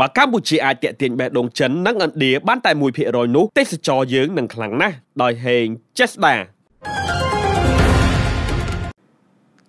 បើកម្ពុជាអាចតេទៀងបេះដូងចិននិងឥណ្ឌាបានតែ1%នោះទេសចរយើងនឹងខ្លាំងណាស់ដោយហេងចេស្តា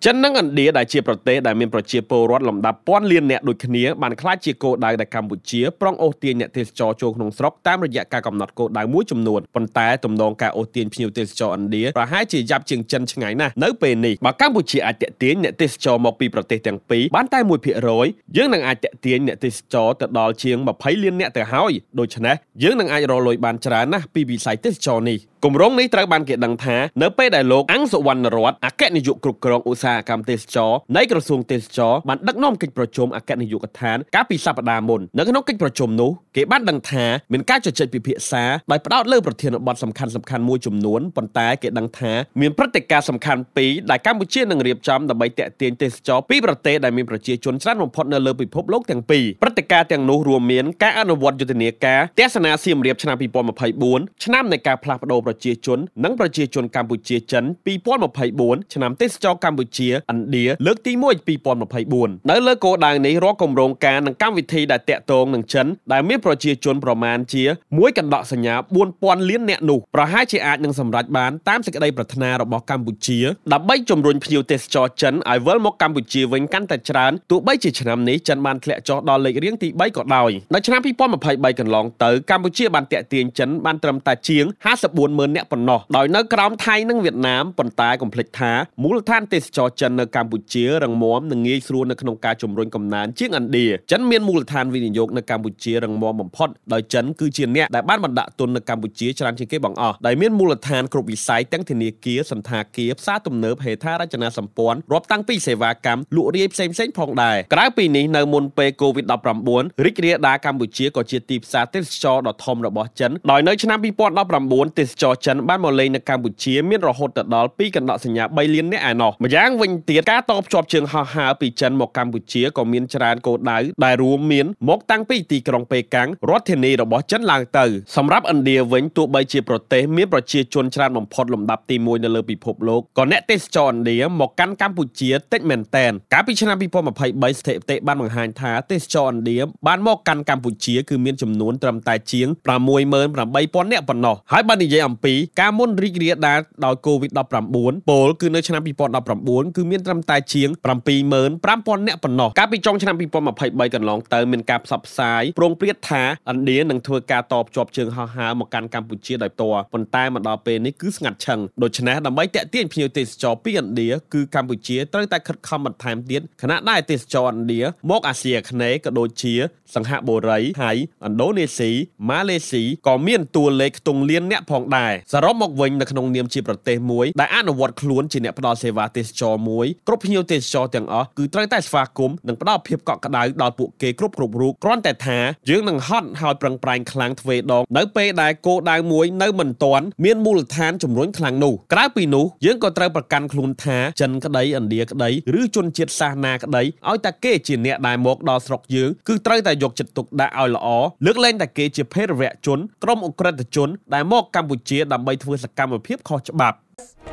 ចិននិងឥណ្ឌាដែលជាប្រទេសដែលមានប្រជាពលរដ្ឋលំដាប់ពាន់លានអ្នកដូចគ្នាបានខ្លាចជាគោលដៅដែលកម្ពុជាប្រងអូសទាញអ្នកទេសចរចូលក្នុងស្រុកតាមរយៈការកំណត់គោលដៅមួយចំនួនប៉ុន្តែទំនងការអូសទាញភ្ញៀវទេសចរឥណ្ឌាប្រហែលជាយ៉ាប់ជាងចិនឆ្ងាយណាស់នៅពេលនេះបើកម្ពុជាអាចទាក់ទាញអ្នកទេសចរមកពីប្រទេសទាំងពីរបានតែ1%យើងនឹងអាចទាក់ទាញអ្នកទេសចរទៅដល់ជាង20លានអ្នកទៅហើយដូច្នេះយើងនឹងអាចរកលុយបានច្រើនណាស់ពីវិស័យទេសចរនេះគម្រោងនេះត្រូវបានគេដឹងថានៅពេលដែលលោកអង្គសុវណ្ណរតអគ្គនាយកគ្រប់គ្រងឧស្សាហកម្មទេសចរនៃក្រសួងទេសចរបានដឹកនាំកិច្ចប្រជុំអគ្គនាយកដ្ឋានកាលពីសប្តាហ៍មុននៅក្នុងកិច្ចប្រជុំនោះគេបានដឹងថាមានការជជែកពិភាក្សាដោយផ្ដោតលើប្រធានបទសំខាន់សំខាន់មួយចំនួនប៉ុន្តែគេដឹងថាមានព្រឹត្តិការណ៍សំខាន់ពីរដែលកម្ពុជានឹងរៀបចំដើម្បីទាក់ទាញទេសចរពីប្រទេសដែលមានប្រជាជនច្រើនបំផុតនៅលើពិភពលោកទាំងពីរព្រឹត្តិការណ៍ទាំងនោះរួមមានការអនុវត្តយុទ្ធនាការទស្សនាសៀមរាបឆ្នាំ2024ឆ្នាំនៃការផ្លាស់ប្ដូរប្រប្រជាជននិងប្រជាជនកម្ពុជាចិន2024ឆ្នាំទេសចរកម្ពុជាឥណ្ឌាលើកទី1 2024នៅលើគោលដៅនេះរាល់គម្រោងការនិងកម្មវិធីដែលតាក់ទងនឹងចិនដែលមានប្រជាជនប្រមាណជាមួយកណ្ដក់សញ្ញា4000លានអ្នកនោះប្រហែលជាអាចនឹងសម្រេចបានតាមសេចក្តីប្រាថ្នារបស់កម្ពុជាដើម្បីជំរុញភ្ញៀវទេសចរចិនឲ្យវិលមកកម្ពុជាវិញកាន់តែច្រើនទោះបីជាឆ្នាំនេះចិនបានធ្លាក់ចុះដល់លេខរៀងទី3ក៏ដោយនៅឆ្នាំ2023កន្លងទៅកម្ពុជាបានតាក់ទាញចិនបានត្រឹមតែជាង54 100,000នាក់ប៉ុណ្ណោះដោយនៅក្រោមថៃនិងវៀតណាមប៉ុន្តែកុំភ្លេចថាមូលដ្ឋានទេសចរចិននៅកម្ពុជារឹងមាំនិងងាយស្រួលនៅក្នុងការជំរុញកំណើនជាងឥណ្ឌាចិនមានមូលដ្ឋានវិនិយោគនៅកម្ពុជារឹងមាំបំផុតដោយចិនគឺជាអ្នកដែលបានបណ្ដាក់ទុននៅកម្ពុជាច្រើនជាងគេបង្អស់ដែលមានមូលដ្ឋានគ្រប់វិស័យទាំងធនាគារសន្តាគារផ្សារទំនើបហេដ្ឋារចនាសម្ព័ន្ធរាប់តាំងពីសេវាកម្មលក់រាយផ្សេងៗផងដែរក្រៅពីនេះនៅមុនពេល COVID-19 រីករាលដាលកម្ពុជាក៏ជាទីផ្សារទេសចរដ៏ធំរបស់ចិនដោយនៅឆ្នាំ2019ទេសចរចិនបានមកលេងនៅកម្ពុជា មានរហូតដល់2កណ្ដកសញ្ញា3លាននាក់ឯណោះម្យ៉ាងវិញទៀតការតបភ្ជាប់ជើងហោះហើរពីចិនមកកម្ពុជាក៏មានច្រើនគោលដៅដែលរួមមានមកតាំងពីទីក្រុងប៉េកាំងរដ្ឋធានីរបស់ចិនឡើងទៅសម្រាប់ឥណ្ឌាវិញទោះបីជាប្រទេសមានប្រជាជនច្រើនបំផុតលំដាប់ទី1នៅលើពិភពលោកក៏អ្នកទេសចរឥណ្ឌាមកកាន់កម្ពុជាតិចមែនតែនកាលពីឆ្នាំ2023ស្ថិតិបានបង្ហាញថាទេសចរឥណ្ឌាបានមកកាន់កម្ពុជាគឺមានចំនួនត្រឹមតែជាង68000នាក់ប៉ុណ្ណោះហើយបើនិយាយអំ2017ការមុនរីករាលដាលដោយ COVID-19 ពលគឺនៅឆ្នាំ2019គឺមានត្រឹមតែជាង75000នាក់ប៉ុណ្ណោះកាលពីចុងឆ្នាំ2023កន្លងទៅមានការផ្សព្វផ្សាយប្រងព្រាតថាឥណ្ឌានឹងធ្វើការតបជាប់ជើងហោះហើរមកកាន់កម្ពុជាដោយផ្ទាល់ប៉ុន្តែមកដល់ពេលនេះគឺស្ងាត់ឈឹងដូច្នេះដើម្បីតាក់ទាញភ្ញៀវទេសចរពីឥណ្ឌាគឺកម្ពុជាត្រូវតែខិតខំបន្ថែមទៀតខណៈដែលទេសចរឥណ្ឌាមកអាស៊ីអាគ្នេយ៍ក៏ដូចជាសង្ហបុរីថៃឥណ្ឌូនេស៊ីម៉ាឡេស៊ីក៏មានតួលេខខ្ទង់លានអ្នកផងដែរដែរសរុបមកវិញនៅក្នុងនាមជាប្រទេសមួយដែលអនុវត្តខ្លួនជាអ្នកផ្ដល់សេវាទេសចរមួយគ្រប់ភ្ញៀវទេសចរទាំងអស់គឺត្រូវតែស្វាគមន៍និងផ្ដល់ភាពកក់ក្ដៅដល់ពួកគេគ្រប់គ្រប់រូបគ្រាន់តែថាយើងនឹងហត់ហើយប្រឹងប្រែងខ្លាំងទ្វេដងនៅពេលដែលគោដៅមួយ នៅមិនទាន់មានមូលដ្ឋានជំរុញខ្លាំងនោះក្រៅពីនោះយើងក៏ត្រូវប្រកាន់ខ្លួនថាចិនក្តីឥណ្ឌាក្តីឬជនជាតិសាសនាក្តីឲ្យតែគេជាអ្នកដែលមកដល់ស្រុកយើងគឺត្រូវតែយកចិត្តទុកដាក់ឲ្យល្អលើកលែងតែគេជាភេរវៈជនក្រុមអ ுக ្រិតជនដែលមកកម្ពុជាជាដើម្បីធ្វើសកម្មភាពខុសច្បាប់។